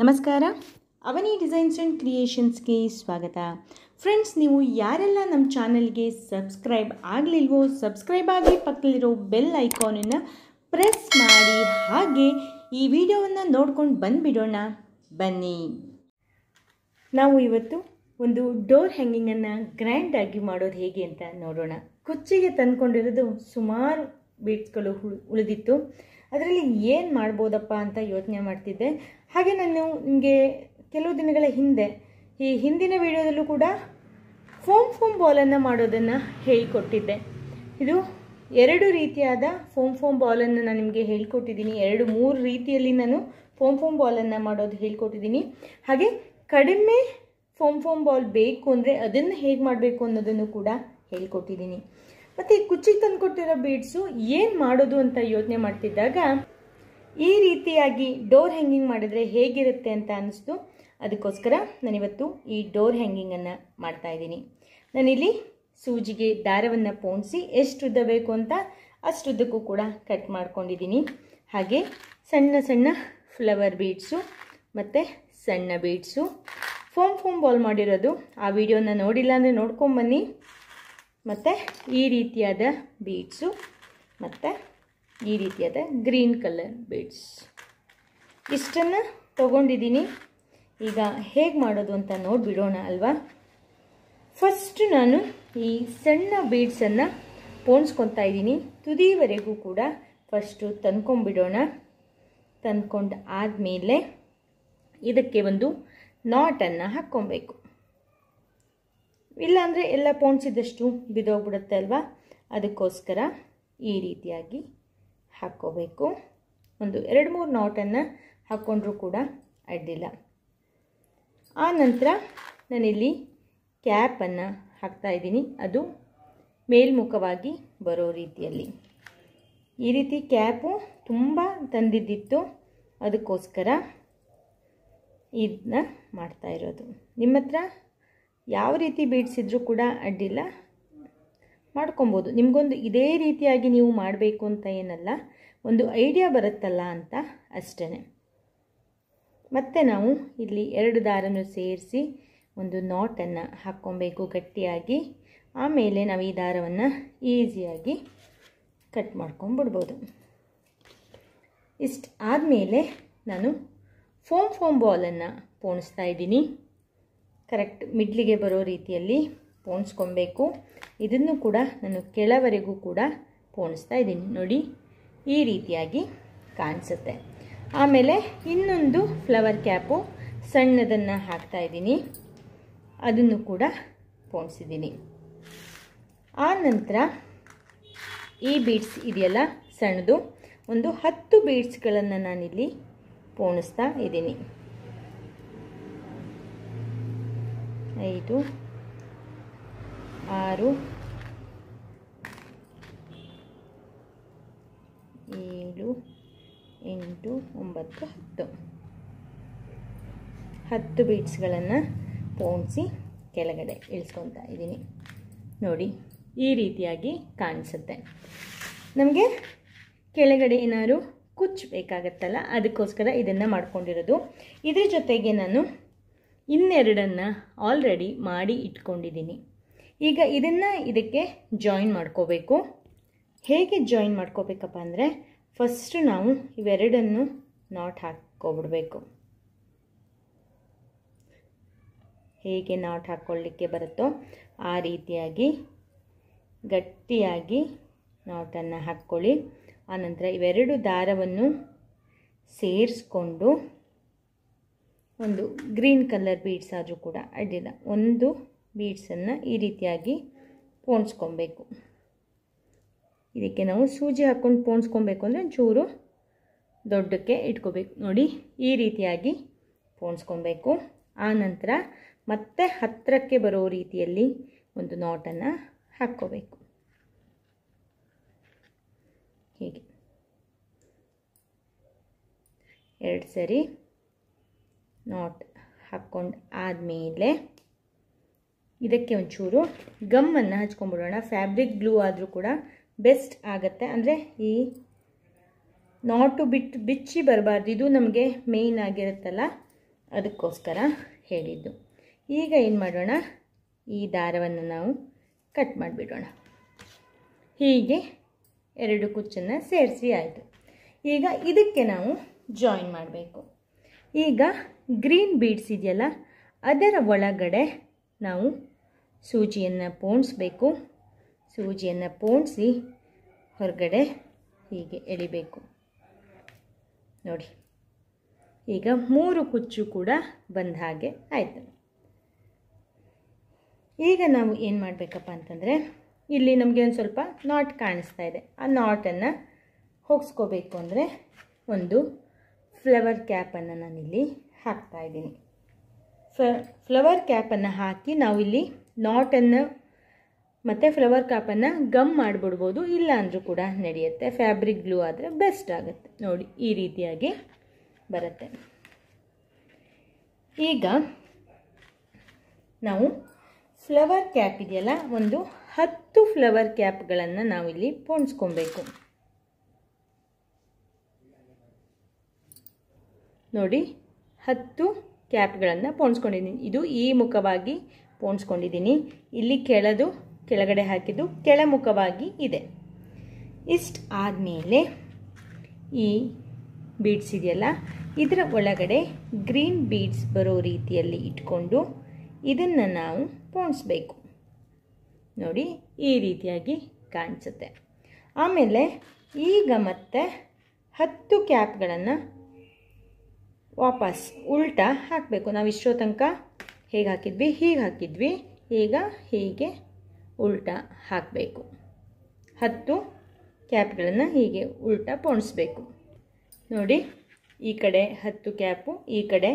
ನಮಸ್ಕಾರ ಅವನಿ designs and ಕ್ರಿಯೇಷನ್ಸ್ಗೆ ಸ್ವಾಗತ friends ನೀವು ಯಾರೆಲ್ಲ ನಮ್ಮ ಚಾನಲ್ಗೆ ಸಬ್ಸ್ಕ್ರೈಬ್ ಆಗಲಿಲ್ವೋ ಸಬ್ಸ್ಕ್ರೈಬ್ ಆಗಿ ಪಕ್ಕದಲ್ಲಿರೋ ಬೆಲ್ ಐಕಾನನ್ನು ಪ್ರೆಸ್ ಮಾಡಿ ಹಾಗೆ ಈ ವಿಡಿಯೋವನ್ನು ನೋಡ್ಕೊಂಡು ಬಂದುಬಿಡೋಣ ಬನ್ನಿ ನಾವು ಇವತ್ತು ಒಂದು ಡೋರ್ ಹ್ಯಾಂಗಿಂಗನ್ನು ಗ್ರ್ಯಾಂಡಾಗಿ ಮಾಡೋದು ಹೇಗೆ ಅಂತ ನೋಡೋಣ ಕುಚ್ಚಿಗೆ ತಂದುಕೊಂಡಿರೋದು ಸುಮಾರು ಬೀಟ್ಸ್ಗಳು ಉಳಿದಿತ್ತು ಅದರಲ್ಲಿ ಏನು ಮಾಡ್ಬೋದಪ್ಪ ಅಂತ ಯೋಚನೆ ಮಾಡ್ತಿದ್ದೆ ಹಾಗೆ ನಾನು ನಿಮಗೆ ಕೆಲವು ದಿನಗಳ ಹಿಂದೆ ಈ ಹಿಂದಿನ ವಿಡಿಯೋದಲ್ಲೂ ಕೂಡ ಫೋಮ್ ಫೋಮ್ ಬಾಲನ್ನು ಮಾಡೋದನ್ನು ಹೇಳಿಕೊಟ್ಟಿದ್ದೆ ಇದು ಎರಡು ರೀತಿಯಾದ ಫೋಮ್ ಫೋಮ್ ಬಾಲನ್ನು ನಾನು ನಿಮಗೆ ಹೇಳಿಕೊಟ್ಟಿದ್ದೀನಿ ಎರಡು ಮೂರು ರೀತಿಯಲ್ಲಿ ನಾನು ಫೋಮ್ ಫೋಮ್ ಬಾಲನ್ನು ಮಾಡೋದು ಹೇಳ್ಕೊಟ್ಟಿದ್ದೀನಿ ಹಾಗೆ ಕಡಿಮೆ ಫೋಮ್ ಫೋಮ್ ಬಾಲ್ ಬೇಕು ಅಂದರೆ ಅದನ್ನು ಹೇಗೆ ಮಾಡಬೇಕು ಅನ್ನೋದನ್ನು ಕೂಡ ಹೇಳ್ಕೊಟ್ಟಿದ್ದೀನಿ ಮತ್ತು ಈ ತಂದು ಕೊಟ್ಟಿರೋ ಬೀಡ್ಸು ಏನು ಮಾಡೋದು ಅಂತ ಯೋಚನೆ ಮಾಡ್ತಿದ್ದಾಗ ಈ ರೀತಿಯಾಗಿ ಡೋರ್ ಹ್ಯಾಂಗಿಂಗ್ ಮಾಡಿದರೆ ಹೇಗಿರುತ್ತೆ ಅಂತ ಅನ್ನಿಸ್ತು ಅದಕ್ಕೋಸ್ಕರ ನಾನಿವತ್ತು ಈ ಡೋರ್ ಹ್ಯಾಂಗಿಂಗನ್ನು ಇದ್ದೀನಿ ನಾನಿಲ್ಲಿ ಸೂಜಿಗೆ ದಾರವನ್ನು ಪೋಣಿಸಿ ಎಷ್ಟು ಉದ್ದ ಬೇಕು ಅಂತ ಅಷ್ಟು ಉದ್ದಕ್ಕೂ ಕೂಡ ಕಟ್ ಮಾಡ್ಕೊಂಡಿದ್ದೀನಿ ಹಾಗೆ ಸಣ್ಣ ಸಣ್ಣ ಫ್ಲವರ್ ಬೀಡ್ಸು ಮತ್ತು ಸಣ್ಣ ಬೀಡ್ಸು ಫೋಮ್ ಫೋಮ್ ಬಾಲ್ ಮಾಡಿರೋದು ಆ ವಿಡಿಯೋನ ನೋಡಿಲ್ಲ ಅಂದರೆ ನೋಡ್ಕೊಂಬನ್ನಿ ಮತ್ತು ಈ ರೀತಿಯಾದ ಬೀಡ್ಸು ಮತ್ತು ಈ ರೀತಿಯಾದ ಗ್ರೀನ್ ಕಲರ್ ಬೀಡ್ಸ್ ಇಷ್ಟನ್ನು ತಗೊಂಡಿದ್ದೀನಿ ಈಗ ಹೇಗೆ ಮಾಡೋದು ಅಂತ ನೋಡಿಬಿಡೋಣ ಅಲ್ವಾ ಫಸ್ಟ್ ನಾನು ಈ ಸಣ್ಣ ಬೀಡ್ಸನ್ನು ಪೋಣಿಸ್ಕೊತಾ ಇದ್ದೀನಿ ತುದಿವರೆಗೂ ಕೂಡ ಫಸ್ಟು ತಂದ್ಕೊಂಡ್ಬಿಡೋಣ ತಂದ್ಕೊಂಡು ಆದಮೇಲೆ ಇದಕ್ಕೆ ಒಂದು ನಾಟನ್ನು ಹಾಕ್ಕೊಬೇಕು ಇಲ್ಲಾಂದರೆ ಎಲ್ಲ ಪೋಣಿಸಿದಷ್ಟು ಬಿದ್ದೋಗ್ಬಿಡುತ್ತೆ ಅಲ್ವಾ ಅದಕ್ಕೋಸ್ಕರ ಈ ರೀತಿಯಾಗಿ ಹಾಕ್ಕೋಬೇಕು ಒಂದು ಎರಡು ಮೂರು ನಾಟನ್ನು ಹಾಕ್ಕೊಂಡ್ರೂ ಕೂಡ ಅಡ್ಡಿಲ್ಲ ಆ ನಂತರ ನಾನಿಲ್ಲಿ ಕ್ಯಾಪನ್ನು ಹಾಕ್ತಾಯಿದ್ದೀನಿ ಅದು ಮೇಲ್ಮುಖವಾಗಿ ಬರೋ ರೀತಿಯಲ್ಲಿ ಈ ರೀತಿ ಕ್ಯಾಪು ತುಂಬ ತಂದಿದ್ದಿತ್ತು ಅದಕ್ಕೋಸ್ಕರ ಇದನ್ನ ಮಾಡ್ತಾ ಇರೋದು ನಿಮ್ಮ ಹತ್ರ ಯಾವ ರೀತಿ ಬೀಡಿಸಿದ್ರೂ ಕೂಡ ಅಡ್ಡಿಲ್ಲ ಮಾಡ್ಕೊಬೋದು ನಿಮಗೊಂದು ಇದೇ ರೀತಿಯಾಗಿ ನೀವು ಮಾಡಬೇಕು ಅಂತ ಏನಲ್ಲ ಒಂದು ಐಡಿಯಾ ಬರುತ್ತಲ್ಲ ಅಂತ ಅಷ್ಟೇ ಮತ್ತು ನಾವು ಇಲ್ಲಿ ಎರಡು ದಾರನ್ನು ಸೇರಿಸಿ ಒಂದು ನಾಟನ್ನು ಹಾಕ್ಕೊಬೇಕು ಗಟ್ಟಿಯಾಗಿ ಆಮೇಲೆ ನಾವು ಈ ದಾರವನ್ನು ಈಸಿಯಾಗಿ ಕಟ್ ಮಾಡ್ಕೊಂಬಿಡ್ಬೋದು ಇಷ್ಟು ಆದಮೇಲೆ ನಾನು ಫೋಮ್ ಫೋಮ್ ಬಾಲನ್ನು ಪೋಣಿಸ್ತಾ ಇದ್ದೀನಿ ಕರೆಕ್ಟ್ ಮಿಡ್ಲಿಗೆ ಬರೋ ರೀತಿಯಲ್ಲಿ ಪೋಣಿಸ್ಕೊಬೇಕು ಇದನ್ನು ಕೂಡ ನಾನು ಕೆಳವರೆಗೂ ಕೂಡ ಪೋಣಿಸ್ತಾ ಇದ್ದೀನಿ ನೋಡಿ ಈ ರೀತಿಯಾಗಿ ಕಾಣಿಸುತ್ತೆ ಆಮೇಲೆ ಇನ್ನೊಂದು ಫ್ಲವರ್ ಕ್ಯಾಪು ಸಣ್ಣದನ್ನು ಹಾಕ್ತಾ ಇದ್ದೀನಿ ಅದನ್ನು ಕೂಡ ಪೋಣಿಸಿದ್ದೀನಿ ಆ ನಂತರ ಈ ಬೀಡ್ಸ್ ಇದೆಯಲ್ಲ ಸಣ್ಣದು ಒಂದು ಹತ್ತು ಬೀಡ್ಸ್ಗಳನ್ನು ನಾನಿಲ್ಲಿ ಪೋಣಿಸ್ತಾ ಇದ್ದೀನಿ ಐದು ಆರು ಏಳು ಎಂಟು ಒಂಬತ್ತು ಹತ್ತು ಹತ್ತು ಬೀಟ್ಸ್ಗಳನ್ನು ತೋಣಿಸಿ ಕೆಳಗಡೆ ಇಳಿಸ್ಕೊತಾ ಇದ್ದೀನಿ ನೋಡಿ ಈ ರೀತಿಯಾಗಿ ಕಾಣಿಸುತ್ತೆ ನಮಗೆ ಕೆಳಗಡೆ ಏನಾದ್ರು ಕುಚ್ಚು ಬೇಕಾಗತ್ತಲ್ಲ ಅದಕ್ಕೋಸ್ಕರ ಇದನ್ನು ಮಾಡ್ಕೊಂಡಿರೋದು ಇದ್ರ ಜೊತೆಗೆ ನಾನು ಇನ್ನೆರಡನ್ನು ಆಲ್ರೆಡಿ ಮಾಡಿ ಇಟ್ಕೊಂಡಿದ್ದೀನಿ ಈಗ ಇದನ್ನು ಇದಕ್ಕೆ ಜಾಯಿನ್ ಮಾಡ್ಕೋಬೇಕು ಹೇಗೆ ಜಾಯಿನ್ ಮಾಡ್ಕೋಬೇಕಪ್ಪ ಅಂದರೆ ಫಸ್ಟು ನಾವು ಇವೆರಡನ್ನು ನಾಟ್ ಹಾಕ್ಕೊಬಿಡ್ಬೇಕು ಹೇಗೆ ನಾಟ್ ಹಾಕ್ಕೊಳ್ಳಿಕ್ಕೆ ಬರುತ್ತೋ ಆ ರೀತಿಯಾಗಿ ಗಟ್ಟಿಯಾಗಿ ನಾಟನ್ನು ಹಾಕ್ಕೊಳ್ಳಿ ಆನಂತರ ಇವೆರಡು ದಾರವನ್ನು ಸೇರಿಸ್ಕೊಂಡು ಒಂದು ಗ್ರೀನ್ ಕಲರ್ ಬೀಡ್ಸ್ ಆದರೂ ಕೂಡ ಅಡ್ಡಿಲ್ಲ ಒಂದು ಬೀಡ್ಸನ್ನು ಈ ರೀತಿಯಾಗಿ ಪೋಣಿಸ್ಕೊಬೇಕು ಇದಕ್ಕೆ ನಾವು ಸೂಜಿ ಹಾಕ್ಕೊಂಡು ಪೋಣಿಸ್ಕೊಬೇಕು ಅಂದರೆ ಚೂರು ದೊಡ್ಡಕ್ಕೆ ಇಟ್ಕೋಬೇಕು ನೋಡಿ ಈ ರೀತಿಯಾಗಿ ಪೋಣಿಸ್ಕೊಬೇಕು ಆನಂತರ ಮತ್ತೆ ಹತ್ತಿರಕ್ಕೆ ಬರೋ ರೀತಿಯಲ್ಲಿ ಒಂದು ನಾಟನ್ನು ಹಾಕ್ಕೋಬೇಕು ಹೀಗೆ ಎರಡು ಸರಿ ನಾಟ್ ಹಾಕ್ಕೊಂಡು ಆದಮೇಲೆ ಇದಕ್ಕೆ ಒಂಚೂರು ಗಮ್ಮನ್ನು ಹಚ್ಕೊಂಡ್ಬಿಡೋಣ ಫ್ಯಾಬ್ರಿಕ್ ಗ್ಲೂ ಆದರೂ ಕೂಡ ಬೆಸ್ಟ್ ಆಗುತ್ತೆ ಅಂದರೆ ಈ ನಾಟು ಬಿಟ್ಟು ಬಿಚ್ಚಿ ಬರಬಾರ್ದು ಇದು ನಮಗೆ ಮೇಯ್ನ್ ಆಗಿರುತ್ತಲ್ಲ ಅದಕ್ಕೋಸ್ಕರ ಹೇಳಿದ್ದು ಈಗ ಏನು ಮಾಡೋಣ ಈ ದಾರವನ್ನು ನಾವು ಕಟ್ ಮಾಡಿಬಿಡೋಣ ಹೀಗೆ ಎರಡು ಕುಚ್ಚನ್ನು ಸೇರಿಸಿ ಆಯಿತು ಈಗ ಇದಕ್ಕೆ ನಾವು ಜಾಯಿನ್ ಮಾಡಬೇಕು ಈಗ ಗ್ರೀನ್ ಬೀಡ್ಸ್ ಇದೆಯಲ್ಲ ಅದರ ಒಳಗಡೆ ನಾವು ಸೂಜಿಯನ್ನು ಪೋಣಿಸ್ಬೇಕು ಸೂಜಿಯನ್ನು ಪೋಣಿಸಿ ಹೊರಗಡೆ ಹೀಗೆ ಎಳಿಬೇಕು ನೋಡಿ ಈಗ ಮೂರು ಕುಚ್ಚು ಕೂಡ ಬಂದ ಹಾಗೆ ಆಯಿತು ಈಗ ನಾವು ಏನು ಮಾಡಬೇಕಪ್ಪ ಅಂತಂದರೆ ಇಲ್ಲಿ ನಮಗೆ ಒಂದು ಸ್ವಲ್ಪ ನಾಟ್ ಕಾಣಿಸ್ತಾ ಇದೆ ಆ ನಾಟನ್ನು ಹೋಗಿಸ್ಕೋಬೇಕು ಅಂದರೆ ಒಂದು ಫ್ಲವರ್ ಕ್ಯಾಪನ್ನು ನಾನಿಲ್ಲಿ ಹಾಕ್ತಾಯಿದ್ದೀನಿ ಫ ಫ್ಲವರ್ ಕ್ಯಾಪನ್ನು ಹಾಕಿ ನಾವಿಲ್ಲಿ ನಾಟನ್ನು ಮತ್ತು ಫ್ಲವರ್ ಕ್ಯಾಪನ್ನು ಗಮ್ ಮಾಡಿಬಿಡ್ಬೋದು ಇಲ್ಲ ಅಂದರೂ ಕೂಡ ನಡೆಯುತ್ತೆ ಫ್ಯಾಬ್ರಿಕ್ ಗ್ಲೂ ಆದರೆ ಬೆಸ್ಟ್ ಆಗುತ್ತೆ ನೋಡಿ ಈ ರೀತಿಯಾಗಿ ಬರುತ್ತೆ ಈಗ ನಾವು ಫ್ಲವರ್ ಕ್ಯಾಪ್ ಇದೆಯಲ್ಲ ಒಂದು ಹತ್ತು ಫ್ಲವರ್ ಕ್ಯಾಪ್ಗಳನ್ನು ನಾವಿಲ್ಲಿ ಪೋಣಿಸ್ಕೊಬೇಕು ನೋಡಿ ಹತ್ತು ಕ್ಯಾಪ್ಗಳನ್ನು ಪೋಣಿಸ್ಕೊಂಡಿದ್ದೀನಿ ಇದು ಈ ಮುಖವಾಗಿ ಪೋಣಿಸ್ಕೊಂಡಿದ್ದೀನಿ ಇಲ್ಲಿ ಕೆಳದು ಕೆಳಗಡೆ ಹಾಕಿದ್ದು ಕೆಳಮುಖವಾಗಿ ಇದೆ ಇಷ್ಟು ಆದಮೇಲೆ ಈ ಬೀಡ್ಸ್ ಇದೆಯಲ್ಲ ಇದರ ಒಳಗಡೆ ಗ್ರೀನ್ ಬೀಡ್ಸ್ ಬರೋ ರೀತಿಯಲ್ಲಿ ಇಟ್ಕೊಂಡು ಇದನ್ನು ನಾವು ಪೋಣಿಸ್ಬೇಕು ನೋಡಿ ಈ ರೀತಿಯಾಗಿ ಕಾಣಿಸುತ್ತೆ ಆಮೇಲೆ ಈಗ ಮತ್ತೆ ಹತ್ತು ಕ್ಯಾಪ್ಗಳನ್ನು ವಾಪಸ್ ಉಲ್ಟಾ ಹಾಕಬೇಕು ನಾವು ಇಷ್ಟೋ ತನಕ ಹೇಗೆ ಹಾಕಿದ್ವಿ ಹೀಗೆ ಹಾಕಿದ್ವಿ ಈಗ ಹೀಗೆ ಉಲ್ಟಾ ಹಾಕಬೇಕು ಹತ್ತು ಕ್ಯಾಪ್ಗಳನ್ನು ಹೀಗೆ ಉಲ್ಟಾ ಪೋಣಿಸ್ಬೇಕು ನೋಡಿ ಈ ಕಡೆ ಹತ್ತು ಕ್ಯಾಪು ಈ ಕಡೆ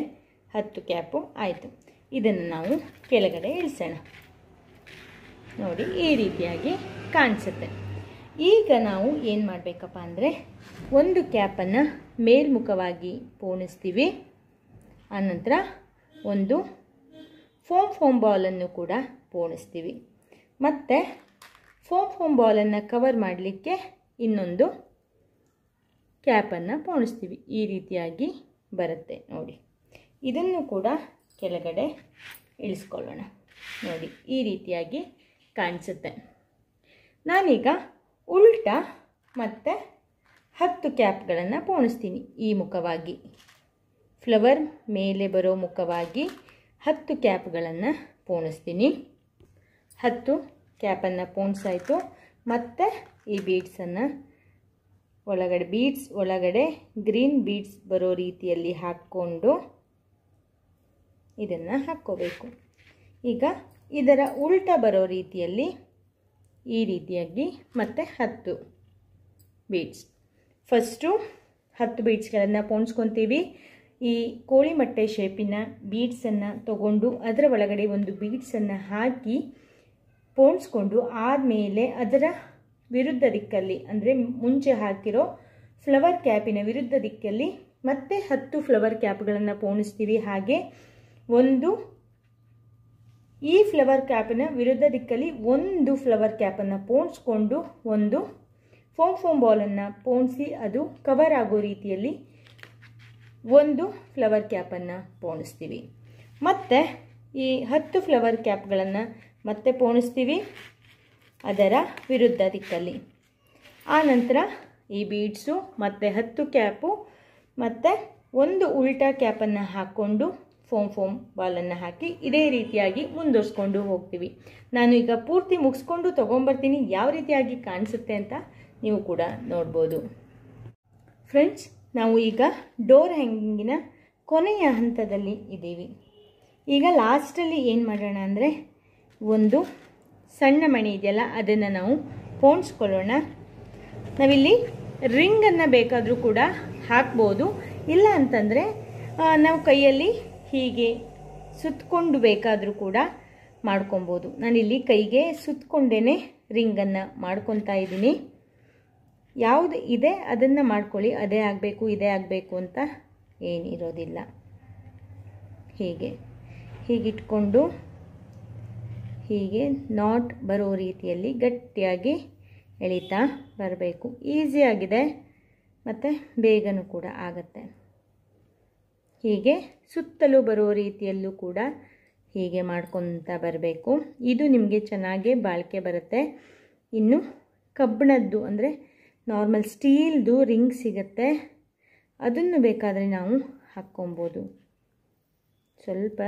ಹತ್ತು ಕ್ಯಾಪು ಆಯಿತು ಇದನ್ನು ನಾವು ಕೆಳಗಡೆ ಇಳಿಸೋಣ ನೋಡಿ ಈ ರೀತಿಯಾಗಿ ಕಾಣಿಸುತ್ತೆ ಈಗ ನಾವು ಏನು ಮಾಡಬೇಕಪ್ಪ ಅಂದರೆ ಒಂದು ಕ್ಯಾಪನ್ನು ಮೇಲ್ಮುಖವಾಗಿ ಪೋಣಿಸ್ತೀವಿ ಆನಂತರ ಒಂದು ಫೋಮ್ ಫೋಮ್ ಬಾಲನ್ನು ಕೂಡ ಪೋಣಿಸ್ತೀವಿ ಮತ್ತು ಫೋಮ್ ಫೋಮ್ ಬಾಲನ್ನು ಕವರ್ ಮಾಡಲಿಕ್ಕೆ ಇನ್ನೊಂದು ಕ್ಯಾಪನ್ನು ಪೋಣಿಸ್ತೀವಿ ಈ ರೀತಿಯಾಗಿ ಬರುತ್ತೆ ನೋಡಿ ಇದನ್ನು ಕೂಡ ಕೆಳಗಡೆ ಇಳಿಸ್ಕೊಳ್ಳೋಣ ನೋಡಿ ಈ ರೀತಿಯಾಗಿ ಕಾಣಿಸುತ್ತೆ ನಾನೀಗ ಉಲ್ಟ ಮತ್ತು ಹತ್ತು ಕ್ಯಾಪ್ಗಳನ್ನು ಪೋಣಿಸ್ತೀನಿ ಈ ಮುಖವಾಗಿ ಫ್ಲವರ್ ಮೇಲೆ ಬರೋ ಮುಖವಾಗಿ ಹತ್ತು ಕ್ಯಾಪ್ಗಳನ್ನು ಪೋಣಿಸ್ತೀನಿ ಹತ್ತು ಕ್ಯಾಪನ್ನು ಪೋಣಿಸಾಯಿತು ಮತ್ತು ಈ ಬೀಡ್ಸನ್ನು ಒಳಗಡೆ ಬೀಡ್ಸ್ ಒಳಗಡೆ ಗ್ರೀನ್ ಬೀಡ್ಸ್ ಬರೋ ರೀತಿಯಲ್ಲಿ ಹಾಕ್ಕೊಂಡು ಇದನ್ನು ಹಾಕ್ಕೋಬೇಕು ಈಗ ಇದರ ಉಲ್ಟ ಬರೋ ರೀತಿಯಲ್ಲಿ ಈ ರೀತಿಯಾಗಿ ಮತ್ತೆ ಹತ್ತು ಬೀಡ್ಸ್ ಫಸ್ಟು ಹತ್ತು ಬೀಡ್ಸ್ಗಳನ್ನು ಪೋಣಿಸ್ಕೊತೀವಿ ಈ ಕೋಳಿ ಮೊಟ್ಟೆ ಶೇಪಿನ ಬೀಡ್ಸನ್ನು ತಗೊಂಡು ಅದರ ಒಳಗಡೆ ಒಂದು ಬೀಡ್ಸನ್ನು ಹಾಕಿ ಪೋಣಿಸ್ಕೊಂಡು ಆದಮೇಲೆ ಅದರ ವಿರುದ್ಧ ದಿಕ್ಕಲ್ಲಿ ಅಂದರೆ ಮುಂಚೆ ಹಾಕಿರೋ ಫ್ಲವರ್ ಕ್ಯಾಪಿನ ವಿರುದ್ಧ ದಿಕ್ಕಲ್ಲಿ ಮತ್ತೆ ಹತ್ತು ಫ್ಲವರ್ ಕ್ಯಾಪ್ಗಳನ್ನು ಪೋಣಿಸ್ತೀವಿ ಹಾಗೆ ಒಂದು ಈ ಫ್ಲವರ್ ಕ್ಯಾಪಿನ ವಿರುದ್ಧ ದಿಕ್ಕಲ್ಲಿ ಒಂದು ಫ್ಲವರ್ ಕ್ಯಾಪನ್ನು ಪೋಣಿಸ್ಕೊಂಡು ಒಂದು ಫೋಮ್ ಫೋಮ್ ಬಾಲನ್ನು ಪೋಣಿಸಿ ಅದು ಕವರ್ ಆಗೋ ರೀತಿಯಲ್ಲಿ ಒಂದು ಫ್ಲವರ್ ಕ್ಯಾಪನ್ನು ಪೋಣಿಸ್ತೀವಿ ಮತ್ತು ಈ ಹತ್ತು ಫ್ಲವರ್ ಕ್ಯಾಪ್ಗಳನ್ನು ಮತ್ತೆ ಪೋಣಿಸ್ತೀವಿ ಅದರ ವಿರುದ್ಧ ದಿಕ್ಕಲ್ಲಿ ಆನಂತರ ಈ ಬೀಡ್ಸು ಮತ್ತು ಹತ್ತು ಕ್ಯಾಪು ಮತ್ತು ಒಂದು ಉಲ್ಟಾ ಕ್ಯಾಪನ್ನು ಹಾಕ್ಕೊಂಡು ಫೋಮ್ ಫೋಮ್ ಬಾಲನ್ನು ಹಾಕಿ ಇದೇ ರೀತಿಯಾಗಿ ಮುಂದುವರಿಸ್ಕೊಂಡು ಹೋಗ್ತೀವಿ ನಾನು ಈಗ ಪೂರ್ತಿ ಮುಗಿಸ್ಕೊಂಡು ತೊಗೊಂಬರ್ತೀನಿ ಯಾವ ರೀತಿಯಾಗಿ ಕಾಣಿಸುತ್ತೆ ಅಂತ ನೀವು ಕೂಡ ನೋಡ್ಬೋದು ಫ್ರೆಂಡ್ಸ್ ನಾವು ಈಗ ಡೋರ್ ಹ್ಯಾಂಗಿಂಗಿನ ಕೊನೆಯ ಹಂತದಲ್ಲಿ ಇದ್ದೀವಿ ಈಗ ಲಾಸ್ಟಲ್ಲಿ ಏನು ಮಾಡೋಣ ಅಂದರೆ ಒಂದು ಸಣ್ಣ ಮಣಿ ಇದೆಯಲ್ಲ ಅದನ್ನು ನಾವು ಪೋಣಿಸ್ಕೊಳ್ಳೋಣ ನಾವಿಲ್ಲಿ ರಿಂಗನ್ನು ಬೇಕಾದರೂ ಕೂಡ ಹಾಕ್ಬೋದು ಇಲ್ಲ ಅಂತಂದರೆ ನಾವು ಕೈಯಲ್ಲಿ ಹೀಗೆ ಸುತ್ತಕೊಂಡು ಬೇಕಾದರೂ ಕೂಡ ಮಾಡ್ಕೊಬೋದು ನಾನಿಲ್ಲಿ ಕೈಗೆ ಸುತ್ತಕೊಂಡೇ ರಿಂಗನ್ನು ಮಾಡ್ಕೊತಾ ಇದ್ದೀನಿ ಯಾವುದು ಇದೆ ಅದನ್ನು ಮಾಡ್ಕೊಳ್ಳಿ ಅದೇ ಆಗಬೇಕು ಇದೇ ಆಗಬೇಕು ಅಂತ ಏನಿರೋದಿಲ್ಲ ಹೀಗೆ ಹೀಗಿಟ್ಕೊಂಡು ಹೀಗೆ ನಾಟ್ ಬರೋ ರೀತಿಯಲ್ಲಿ ಗಟ್ಟಿಯಾಗಿ ಎಳಿತಾ ಬರಬೇಕು ಈಸಿಯಾಗಿದೆ ಮತ್ತು ಬೇಗನೂ ಕೂಡ ಆಗತ್ತೆ ಹೀಗೆ ಸುತ್ತಲೂ ಬರೋ ರೀತಿಯಲ್ಲೂ ಕೂಡ ಹೀಗೆ ಮಾಡ್ಕೊತ ಬರಬೇಕು ಇದು ನಿಮಗೆ ಚೆನ್ನಾಗೇ ಬಾಳಿಕೆ ಬರುತ್ತೆ ಇನ್ನು ಕಬ್ಬಿಣದ್ದು ಅಂದರೆ ನಾರ್ಮಲ್ ಸ್ಟೀಲ್ದು ರಿಂಗ್ ಸಿಗುತ್ತೆ ಅದನ್ನು ಬೇಕಾದರೆ ನಾವು ಹಾಕ್ಕೊಬೋದು ಸ್ವಲ್ಪ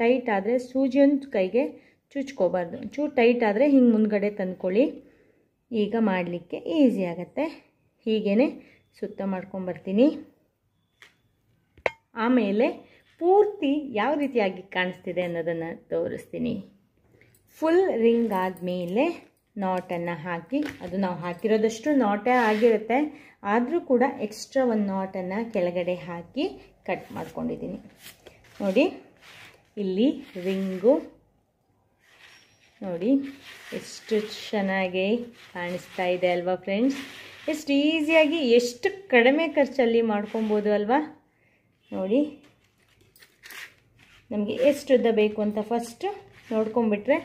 ಟೈಟ್ ಆದರೆ ಸೂಜಿಯೊಂದು ಕೈಗೆ ಚುಚ್ಕೋಬಾರ್ದು ಚೂರು ಟೈಟ್ ಆದರೆ ಹಿಂಗೆ ಮುಂದ್ಗಡೆ ತಂದ್ಕೊಳ್ಳಿ ಈಗ ಮಾಡಲಿಕ್ಕೆ ಈಸಿ ಆಗುತ್ತೆ ಹೀಗೇ ಸುತ್ತ ಮಾಡ್ಕೊಂಬರ್ತೀನಿ ಆಮೇಲೆ ಪೂರ್ತಿ ಯಾವ ರೀತಿಯಾಗಿ ಕಾಣಿಸ್ತಿದೆ ಅನ್ನೋದನ್ನು ತೋರಿಸ್ತೀನಿ ಫುಲ್ ರಿಂಗ್ ಆದಮೇಲೆ ನಾಟನ್ನು ಹಾಕಿ ಅದು ನಾವು ಹಾಕಿರೋದಷ್ಟು ನಾಟೇ ಆಗಿರುತ್ತೆ ಆದರೂ ಕೂಡ ಎಕ್ಸ್ಟ್ರಾ ಒಂದು ನಾಟನ್ನು ಕೆಳಗಡೆ ಹಾಕಿ ಕಟ್ ಮಾಡ್ಕೊಂಡಿದ್ದೀನಿ ನೋಡಿ ಇಲ್ಲಿ ರಿಂಗು ನೋಡಿ ಎಷ್ಟು ಚೆನ್ನಾಗಿ ಕಾಣಿಸ್ತಾ ಇದೆ ಅಲ್ವಾ ಫ್ರೆಂಡ್ಸ್ ಎಷ್ಟು ಈಸಿಯಾಗಿ ಎಷ್ಟು ಕಡಿಮೆ ಖರ್ಚಲ್ಲಿ ಮಾಡ್ಕೊಬೋದು ಅಲ್ವಾ ನೋಡಿ ನಮಗೆ ಎಷ್ಟು ಉದ್ದ ಬೇಕು ಅಂತ ಫಸ್ಟು ನೋಡ್ಕೊಂಬಿಟ್ರೆ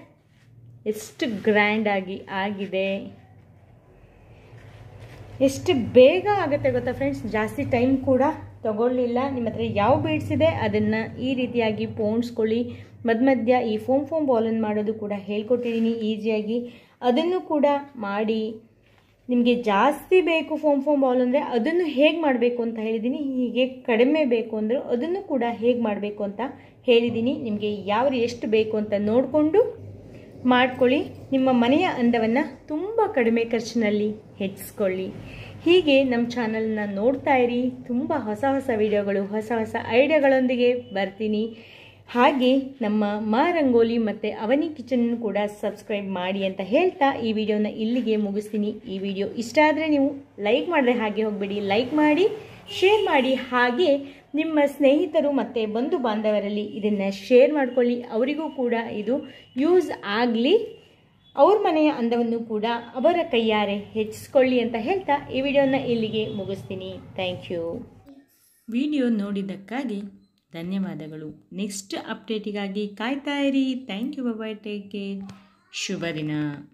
ಎಷ್ಟು ಗ್ರ್ಯಾಂಡಾಗಿ ಆಗಿದೆ ಎಷ್ಟು ಬೇಗ ಆಗುತ್ತೆ ಗೊತ್ತಾ ಫ್ರೆಂಡ್ಸ್ ಜಾಸ್ತಿ ಟೈಮ್ ಕೂಡ ತಗೊಳ್ಳಿಲ್ಲ ನಿಮ್ಮ ಹತ್ರ ಯಾವ ಬೀಡ್ಸ್ ಇದೆ ಅದನ್ನು ಈ ರೀತಿಯಾಗಿ ಪೋಣಿಸ್ಕೊಳ್ಳಿ ಮಧ್ಯ ಮಧ್ಯ ಈ ಫೋಮ್ ಫೋಮ್ ಬಾಲನ್ನು ಮಾಡೋದು ಕೂಡ ಹೇಳ್ಕೊಟ್ಟಿದ್ದೀನಿ ಈಸಿಯಾಗಿ ಅದನ್ನು ಕೂಡ ಮಾಡಿ ನಿಮಗೆ ಜಾಸ್ತಿ ಬೇಕು ಫೋಮ್ ಫೋಮ್ ಬಾಲ್ ಅಂದರೆ ಅದನ್ನು ಹೇಗೆ ಮಾಡಬೇಕು ಅಂತ ಹೇಳಿದ್ದೀನಿ ಹೀಗೆ ಕಡಿಮೆ ಬೇಕು ಅಂದರೂ ಅದನ್ನು ಕೂಡ ಹೇಗೆ ಮಾಡಬೇಕು ಅಂತ ಹೇಳಿದ್ದೀನಿ ನಿಮಗೆ ಯಾವ ಎಷ್ಟು ಬೇಕು ಅಂತ ನೋಡಿಕೊಂಡು ಮಾಡ್ಕೊಳ್ಳಿ ನಿಮ್ಮ ಮನೆಯ ಅಂದವನ್ನು ತುಂಬ ಕಡಿಮೆ ಖರ್ಚಿನಲ್ಲಿ ಹೆಚ್ಚಿಸ್ಕೊಳ್ಳಿ ಹೀಗೆ ನಮ್ಮ ಚಾನಲ್ನ ನೋಡ್ತಾ ಇರಿ ತುಂಬ ಹೊಸ ಹೊಸ ವಿಡಿಯೋಗಳು ಹೊಸ ಹೊಸ ಐಡಿಯಾಗಳೊಂದಿಗೆ ಬರ್ತೀನಿ ಹಾಗೆ ನಮ್ಮ ಮಾ ರಂಗೋಲಿ ಮತ್ತು ಅವನಿ ಕಿಚನ್ ಕೂಡ ಸಬ್ಸ್ಕ್ರೈಬ್ ಮಾಡಿ ಅಂತ ಹೇಳ್ತಾ ಈ ವಿಡಿಯೋನ ಇಲ್ಲಿಗೆ ಮುಗಿಸ್ತೀನಿ ಈ ವಿಡಿಯೋ ಇಷ್ಟ ಆದರೆ ನೀವು ಲೈಕ್ ಮಾಡಿದ್ರೆ ಹಾಗೆ ಹೋಗಬೇಡಿ ಲೈಕ್ ಮಾಡಿ ಶೇರ್ ಮಾಡಿ ಹಾಗೆ ನಿಮ್ಮ ಸ್ನೇಹಿತರು ಮತ್ತು ಬಂಧು ಬಾಂಧವರಲ್ಲಿ ಇದನ್ನು ಶೇರ್ ಮಾಡ್ಕೊಳ್ಳಿ ಅವರಿಗೂ ಕೂಡ ಇದು ಯೂಸ್ ಆಗಲಿ ಅವ್ರ ಮನೆಯ ಅಂದವನ್ನು ಕೂಡ ಅವರ ಕೈಯಾರೆ ಹೆಚ್ಚಿಸ್ಕೊಳ್ಳಿ ಅಂತ ಹೇಳ್ತಾ ಈ ವಿಡಿಯೋನ ಇಲ್ಲಿಗೆ ಮುಗಿಸ್ತೀನಿ ಥ್ಯಾಂಕ್ ಯು ವಿಡಿಯೋ ನೋಡಿದ್ದಕ್ಕಾಗಿ ಧನ್ಯವಾದಗಳು ನೆಕ್ಸ್ಟ್ ಅಪ್ಡೇಟಿಗಾಗಿ ಕಾಯ್ತಾ ಇರಿ thank you bye take care ಶುಭ ದಿನ